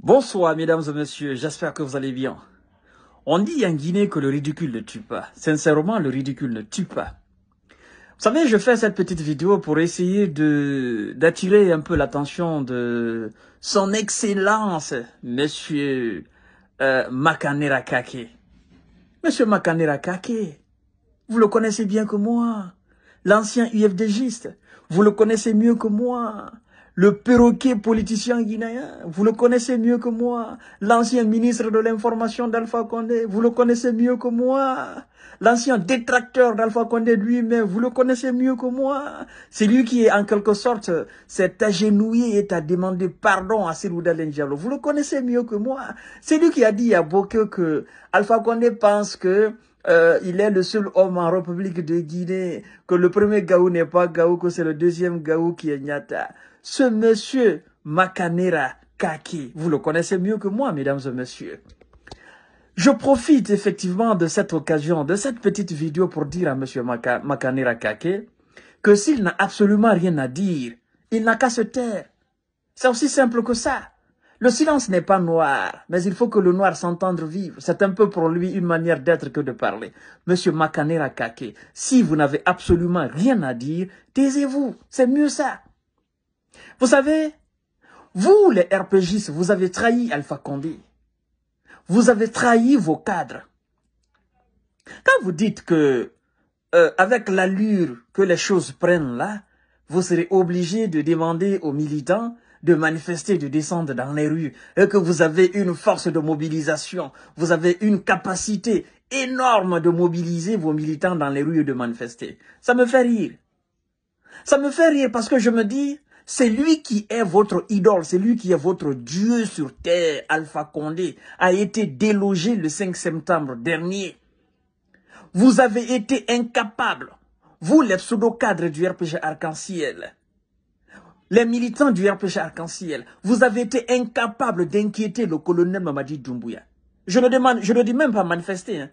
Bonsoir mesdames et messieurs, j'espère que vous allez bien. On dit en Guinée que le ridicule ne tue pas. Sincèrement, le ridicule ne tue pas. Vous savez, je fais cette petite vidéo pour essayer de d'attirer un peu l'attention de son excellence, monsieur euh, Makanera Kake. Monsieur Makanera Kake, vous le connaissez bien que moi, l'ancien UFDGiste. Vous le connaissez mieux que moi le perroquet politicien guinéen, vous le connaissez mieux que moi. L'ancien ministre de l'information d'Alpha Condé, vous le connaissez mieux que moi. L'ancien détracteur d'Alpha Condé lui-même, vous le connaissez mieux que moi. C'est lui qui, est, en quelque sorte, s'est agenouillé et a demandé pardon à Serouda Diallo. Vous le connaissez mieux que moi. C'est lui qui a dit à beaucoup que Alpha Condé pense que euh, il est le seul homme en République de Guinée, que le premier Gaou n'est pas Gaou, que c'est le deuxième Gaou qui est Nyata. Ce monsieur Makanera Kaki, vous le connaissez mieux que moi, mesdames et messieurs. Je profite effectivement de cette occasion, de cette petite vidéo pour dire à monsieur Makanera Kaki que s'il n'a absolument rien à dire, il n'a qu'à se taire. C'est aussi simple que ça. Le silence n'est pas noir, mais il faut que le noir s'entende vivre. C'est un peu pour lui une manière d'être que de parler. Monsieur Makanera Kake, si vous n'avez absolument rien à dire, taisez-vous. C'est mieux ça. Vous savez, vous les RPGistes, vous avez trahi Alpha Condé. Vous avez trahi vos cadres. Quand vous dites que, euh, avec l'allure que les choses prennent là, vous serez obligé de demander aux militants de manifester, de descendre dans les rues, et que vous avez une force de mobilisation, vous avez une capacité énorme de mobiliser vos militants dans les rues et de manifester. Ça me fait rire. Ça me fait rire parce que je me dis, c'est lui qui est votre idole, c'est lui qui est votre Dieu sur terre. Alpha Condé a été délogé le 5 septembre dernier. Vous avez été incapable, vous les pseudo-cadres du RPG Arc-en-Ciel, les militants du RPG Arc-en-Ciel, vous avez été incapables d'inquiéter le colonel Mamadi Doumbouya. Je ne demande, je ne dis même pas manifester. Hein.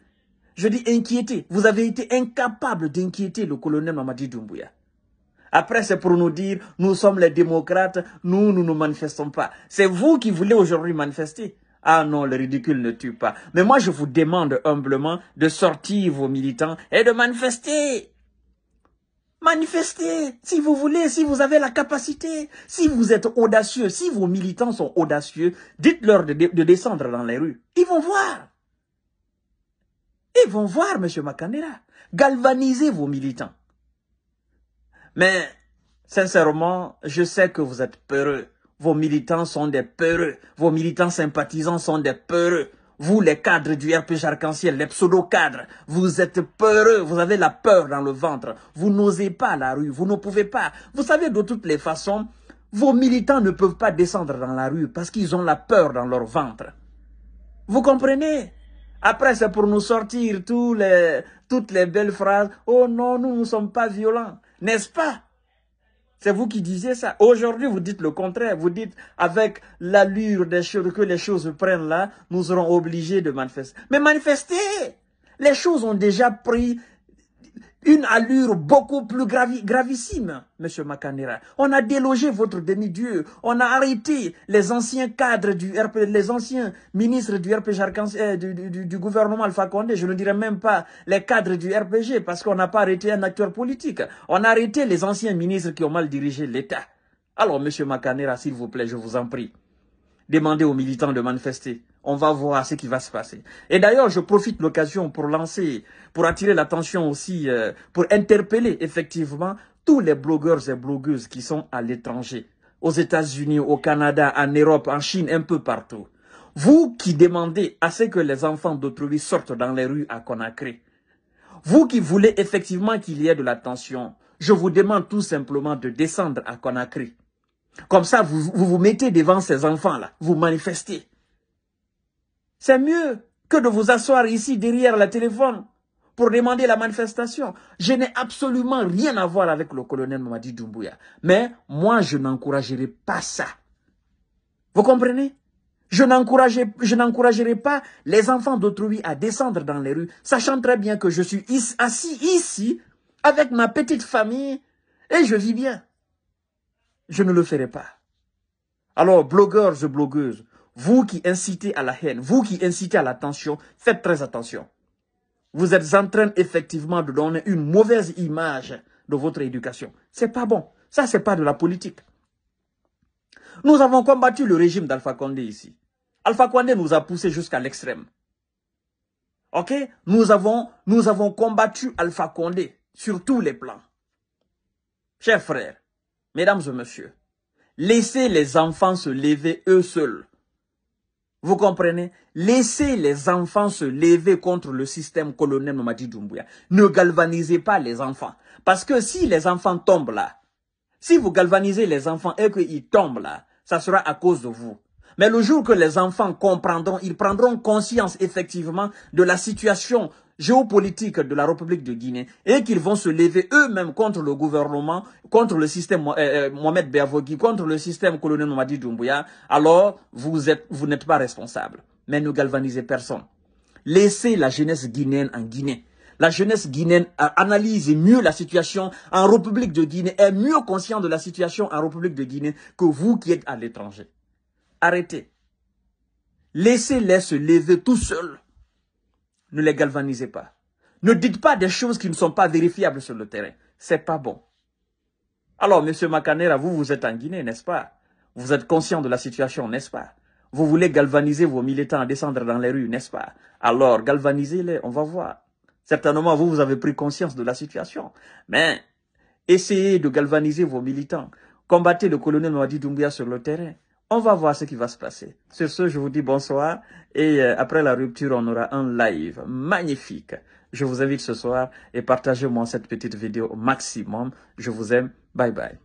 Je dis inquiéter. Vous avez été incapables d'inquiéter le colonel Mamadi Doumbouya. Après, c'est pour nous dire, nous sommes les démocrates, nous, nous ne manifestons pas. C'est vous qui voulez aujourd'hui manifester. Ah non, le ridicule ne tue pas. Mais moi, je vous demande humblement de sortir vos militants et de manifester. Manifestez si vous voulez, si vous avez la capacité, si vous êtes audacieux, si vos militants sont audacieux, dites-leur de, descendre dans les rues. Ils vont voir. Ils vont voir, Monsieur Makandera. Galvanisez vos militants. Mais, sincèrement, je sais que vous êtes peureux. Vos militants sont des peureux. Vos militants sympathisants sont des peureux. Vous, les cadres du RPG Arc-en-Ciel, les pseudo-cadres, vous êtes peureux, vous avez la peur dans le ventre. Vous n'osez pas la rue, vous ne pouvez pas. Vous savez, de toutes les façons, vos militants ne peuvent pas descendre dans la rue parce qu'ils ont la peur dans leur ventre. Vous comprenez Après, c'est pour nous sortir tous les, toutes les belles phrases. Oh non, nous ne sommes pas violents. N'est-ce pas c'est vous qui disiez ça. Aujourd'hui, vous dites le contraire. Vous dites, avec l'allure des choses, que les choses prennent là, nous serons obligés de manifester. Mais manifester Les choses ont déjà pris une allure beaucoup plus gravissime, Monsieur Macanera. On a délogé votre demi-dieu. On a arrêté les anciens cadres du RPG, les anciens ministres du RPG euh, du, gouvernement Alpha Condé. Je ne dirais même pas les cadres du RPG parce qu'on n'a pas arrêté un acteur politique. On a arrêté les anciens ministres qui ont mal dirigé l'État. Alors, Monsieur Macanera, s'il vous plaît, je vous en prie. Demandez aux militants de manifester. On va voir ce qui va se passer. Et d'ailleurs, je profite de l'occasion pour lancer, pour attirer l'attention aussi, euh, pour interpeller effectivement tous les blogueurs et blogueuses qui sont à l'étranger, aux États-Unis, au Canada, en Europe, en Chine, un peu partout. Vous qui demandez à ce que les enfants d'autrui sortent dans les rues à Conakry, vous qui voulez effectivement qu'il y ait de l'attention, je vous demande tout simplement de descendre à Conakry. Comme ça, vous vous, mettez devant ces enfants-là, vous manifestez. C'est mieux que de vous asseoir ici derrière le téléphone pour demander la manifestation. Je n'ai absolument rien à voir avec le colonel Mamadi Doumbouya. Mais moi, je n'encouragerai pas ça. Vous comprenez Je n'encouragerai pas les enfants d'autrui à descendre dans les rues, sachant très bien que je suis assis ici avec ma petite famille et je vis bien je ne le ferai pas. Alors, blogueurs et blogueuses, vous qui incitez à la haine, vous qui incitez à l'attention, faites très attention. Vous êtes en train effectivement de donner une mauvaise image de votre éducation. Ce n'est pas bon. Ça, n'est pas de la politique. Nous avons combattu le régime d'Alpha Condé ici. Alpha Condé nous a poussés jusqu'à l'extrême. Ok nous avons, nous avons combattu Alpha Condé sur tous les plans. Chers frères, Mesdames et messieurs, laissez les enfants se lever eux seuls. Vous comprenez Laissez les enfants se lever contre le système colonel Mamadi Doumbouya. Ne galvanisez pas les enfants. Parce que si les enfants tombent là, si vous galvanisez les enfants et qu'ils tombent là, ça sera à cause de vous. Mais le jour que les enfants comprendront, ils prendront conscience effectivement de la situation géopolitique de la République de Guinée et qu'ils vont se lever eux-mêmes contre le gouvernement, contre le système euh, euh, Mohamed Bervogui, contre le système colonel Mamadi Doumbouya, alors vous êtes, vous n'êtes pas responsable. Mais ne galvanisez personne. Laissez la jeunesse guinéenne en Guinée. La jeunesse guinéenne analyse mieux la situation en République de Guinée, est mieux conscient de la situation en République de Guinée que vous qui êtes à l'étranger. Arrêtez. Laissez-les se lever tout seuls ne les galvanisez pas. Ne dites pas des choses qui ne sont pas vérifiables sur le terrain. C'est pas bon. Alors, M. Macanera, vous, vous êtes en Guinée, n'est-ce pas Vous êtes conscient de la situation, n'est-ce pas Vous voulez galvaniser vos militants à descendre dans les rues, n'est-ce pas Alors, galvanisez-les, on va voir. Certainement, vous, vous avez pris conscience de la situation. Mais essayez de galvaniser vos militants. Combattez le colonel Mouadi Doumbia sur le terrain. On va voir ce qui va se passer. Sur ce, je vous dis bonsoir et euh, après la rupture, on aura un live magnifique. Je vous invite ce soir et partagez-moi cette petite vidéo au maximum. Je vous aime. Bye bye.